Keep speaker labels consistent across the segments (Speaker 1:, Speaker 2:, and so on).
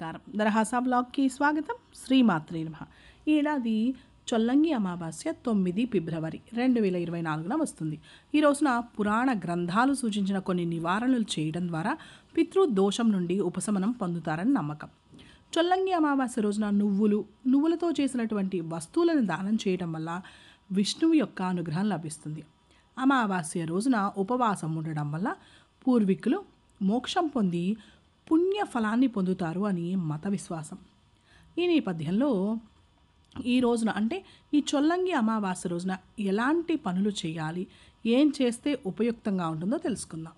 Speaker 1: నమస్కారం దరహాసా బ్లాగ్కి స్వాగతం శ్రీమాత్రి నమ ఈ ఏడాది చొల్లంగి అమావాస్య తొమ్మిది ఫిబ్రవరి రెండు వేల ఇరవై నాలుగున వస్తుంది ఈ రోజున పురాణ గ్రంథాలు సూచించిన కొన్ని నివారణలు చేయడం ద్వారా పితృదోషం నుండి ఉపశమనం పొందుతారని నమ్మకం చొల్లంగి అమావాస్య రోజున నువ్వులు నువ్వులతో చేసినటువంటి వస్తువులను దానం చేయడం వల్ల విష్ణువు యొక్క అనుగ్రహం లభిస్తుంది అమావాస్య రోజున ఉపవాసం ఉండడం వల్ల పూర్వీకులు మోక్షం పొంది పుణ్యఫలాన్ని పొందుతారు అని మత విశ్వాసం ఈ నేపథ్యంలో ఈ రోజున అంటే ఈ చొల్లంగి అమావాస్య రోజున ఎలాంటి పనులు చేయాలి ఏం చేస్తే ఉపయుక్తంగా ఉంటుందో తెలుసుకుందాం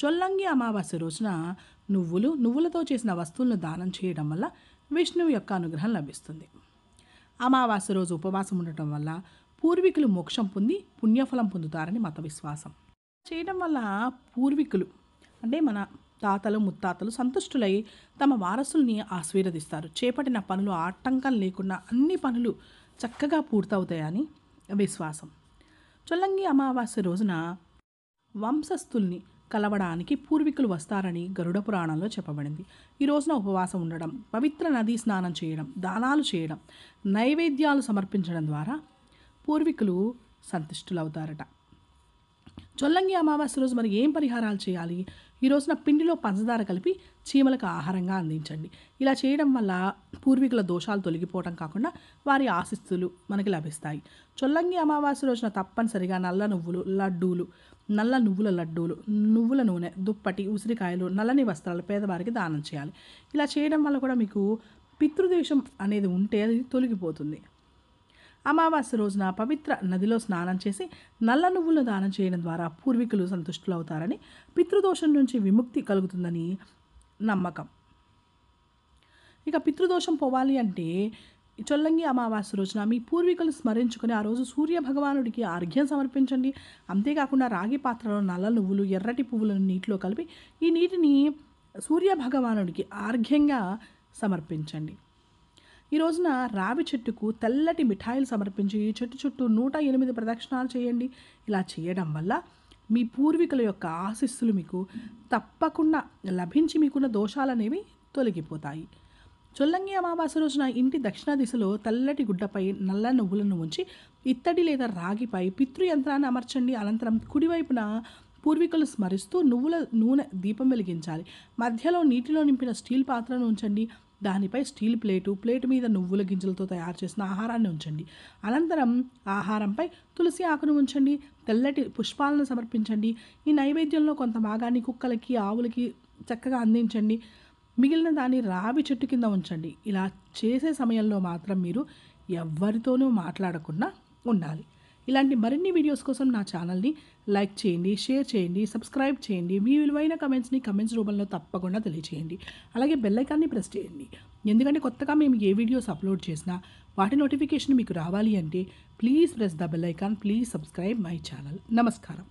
Speaker 1: చొల్లంగి అమావాస్య రోజున నువ్వులు నువ్వులతో చేసిన వస్తువులను దానం చేయడం వల్ల విష్ణువు యొక్క అనుగ్రహం లభిస్తుంది అమావాస్య రోజు ఉపవాసం ఉండటం వల్ల పూర్వీకులు మోక్షం పొంది పుణ్యఫలం పొందుతారని మత విశ్వాసం చేయడం వల్ల పూర్వీకులు అంటే మన తాతలు ముత్తాతలు సంతుష్టులై తమ వారసుల్ని ఆశీర్వదిస్తారు చేపట్టిన పనులు ఆటంకం లేకుండా అన్ని పనులు చక్కగా పూర్తవుతాయని విశ్వాసం చొల్లంగి అమావాస్య రోజున వంశస్థుల్ని కలవడానికి పూర్వీకులు వస్తారని గరుడ పురాణంలో చెప్పబడింది ఈ రోజున ఉపవాసం ఉండడం పవిత్ర నదీ స్నానం చేయడం దానాలు చేయడం నైవేద్యాలు సమర్పించడం ద్వారా పూర్వీకులు సంతుష్టులవుతారట చొల్లంగి అమావాస్య రోజు మరి ఏం పరిహారాలు చేయాలి ఈ రోజున పిండిలో పంచదార కలిపి చీమలకు ఆహారంగా అందించండి ఇలా చేయడం వల్ల పూర్వీకుల దోషాలు తొలగిపోవడం కాకుండా వారి ఆశిస్తులు మనకి లభిస్తాయి చొల్లంగి అమావాస్య రోజున తప్పనిసరిగా నల్ల నువ్వులు లడ్డూలు నల్ల నువ్వుల లడ్డూలు నువ్వుల నూనె దుప్పటి ఉసిరికాయలు నల్లని వస్త్రాలు పేదవారికి దానం చేయాలి ఇలా చేయడం వల్ల కూడా మీకు పితృదేశం అనేది ఉంటే అది తొలగిపోతుంది అమావాస్య రోజున పవిత్ర నదిలో స్నానం చేసి నల్ల నువ్వులు దానం చేయడం ద్వారా పూర్వీకులు అవుతారని పితృదోషం నుంచి విముక్తి కలుగుతుందని నమ్మకం ఇక పితృదోషం పోవాలి అంటే చొల్లంగి అమావాస్య రోజున మీ పూర్వీకులు స్మరించుకుని ఆ రోజు సూర్య భగవానుడికి అర్ఘ్యం సమర్పించండి అంతేకాకుండా రాగి పాత్రలో నల్ల నువ్వులు ఎర్రటి పువ్వులను నీటిలో కలిపి ఈ నీటిని సూర్య భగవానుడికి సమర్పించండి ఈ రోజున రావి చెట్టుకు తెల్లటి మిఠాయిలు సమర్పించి ఈ చెట్టు చుట్టూ నూట ఎనిమిది ప్రదక్షిణాలు చేయండి ఇలా చేయడం వల్ల మీ పూర్వీకుల యొక్క ఆశిస్సులు మీకు తప్పకుండా లభించి మీకున్న దోషాలనేవి తొలగిపోతాయి చొల్లంగి అమావాస రోజున ఇంటి దక్షిణ దిశలో తెల్లటి గుడ్డపై నల్ల నువ్వులను ఉంచి ఇత్తడి లేదా రాగిపై పితృయంత్రాన్ని అమర్చండి అనంతరం కుడివైపున పూర్వీకులు స్మరిస్తూ నువ్వుల నూనె దీపం వెలిగించాలి మధ్యలో నీటిలో నింపిన స్టీల్ పాత్రను ఉంచండి దానిపై స్టీల్ ప్లేటు ప్లేట్ మీద నువ్వుల గింజలతో తయారు చేసిన ఆహారాన్ని ఉంచండి అనంతరం ఆహారంపై తులసి ఆకును ఉంచండి తెల్లటి పుష్పాలను సమర్పించండి ఈ నైవేద్యంలో కొంత భాగాన్ని కుక్కలకి ఆవులకి చక్కగా అందించండి మిగిలిన దాన్ని రావి చెట్టు కింద ఉంచండి ఇలా చేసే సమయంలో మాత్రం మీరు ఎవరితోనూ మాట్లాడకుండా ఉండాలి ఇలాంటి మరిన్ని వీడియోస్ కోసం నా ఛానల్ని లైక్ చేయండి షేర్ చేయండి సబ్స్క్రైబ్ చేయండి మీ విలువైన కమెంట్స్ని కమెంట్స్ రూపంలో తప్పకుండా తెలియచేయండి అలాగే బెల్లైకాన్ని ప్రెస్ చేయండి ఎందుకంటే కొత్తగా మేము ఏ వీడియోస్ అప్లోడ్ చేసినా వాటి నోటిఫికేషన్ మీకు రావాలి అంటే please press the bell icon please subscribe my channel నమస్కారం